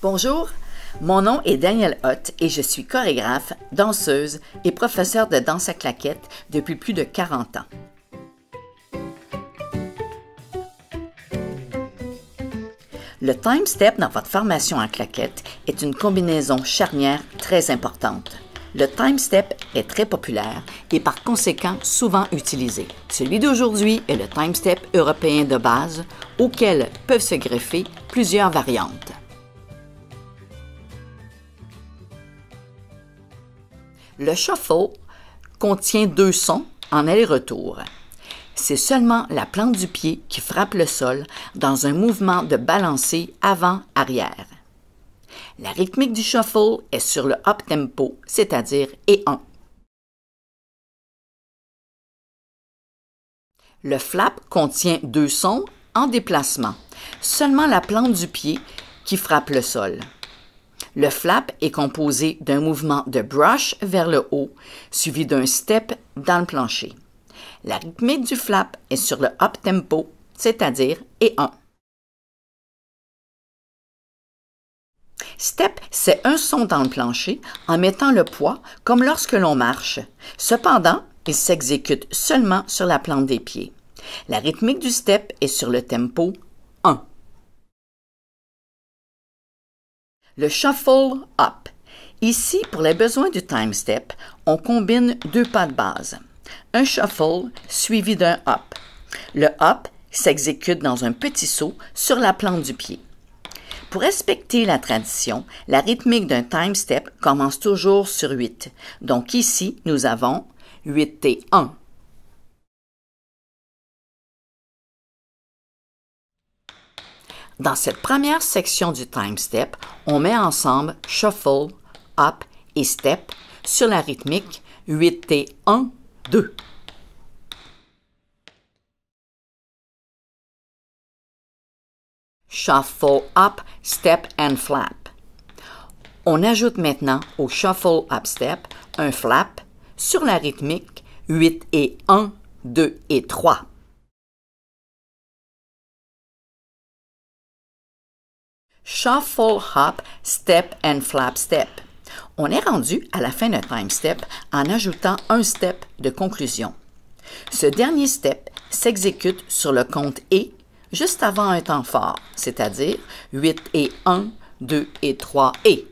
Bonjour, mon nom est Daniel Hott et je suis chorégraphe, danseuse et professeur de danse à claquette depuis plus de 40 ans. Le time step dans votre formation à claquette est une combinaison charnière très importante. Le time step est très populaire et par conséquent souvent utilisé. Celui d'aujourd'hui est le time step européen de base auquel peuvent se greffer plusieurs variantes. Le shuffle contient deux sons en aller-retour. C'est seulement la plante du pied qui frappe le sol dans un mouvement de balancée avant-arrière. La rythmique du shuffle est sur le up tempo, c'est-à-dire et on Le flap contient deux sons en déplacement, seulement la plante du pied qui frappe le sol. Le flap est composé d'un mouvement de brush vers le haut, suivi d'un step dans le plancher. La rythmique du flap est sur le up tempo, c'est-à-dire et 1. Step, c'est un son dans le plancher en mettant le poids comme lorsque l'on marche. Cependant, il s'exécute seulement sur la plante des pieds. La rythmique du step est sur le tempo 1. le shuffle up. Ici, pour les besoins du time step, on combine deux pas de base. Un shuffle suivi d'un up. Le up s'exécute dans un petit saut sur la plante du pied. Pour respecter la tradition, la rythmique d'un time step commence toujours sur 8. Donc ici, nous avons 8 et 1 Dans cette première section du time step, on met ensemble shuffle, Up et step sur la rythmique 8 et 1 2. Shuffle up, step and flap. On ajoute maintenant au shuffle up step un flap sur la rythmique 8 et 1, 2 et 3. shuffle, hop, step and flap step. On est rendu à la fin d'un time step en ajoutant un step de conclusion. Ce dernier step s'exécute sur le compte et juste avant un temps fort, c'est-à-dire 8 et 1, 2 et 3 et.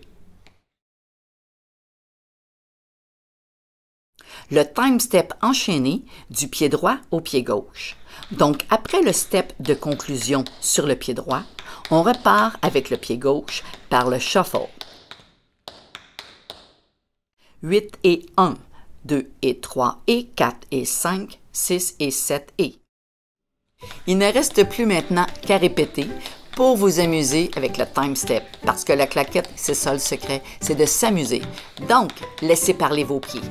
Le time step enchaîné du pied droit au pied gauche. Donc après le step de conclusion sur le pied droit, on repart avec le pied gauche par le shuffle. 8 et 1, 2 et 3 et 4 et 5, 6 et 7 et. Il ne reste plus maintenant qu'à répéter pour vous amuser avec le time step, parce que la claquette, c'est ça le secret, c'est de s'amuser. Donc, laissez parler vos pieds.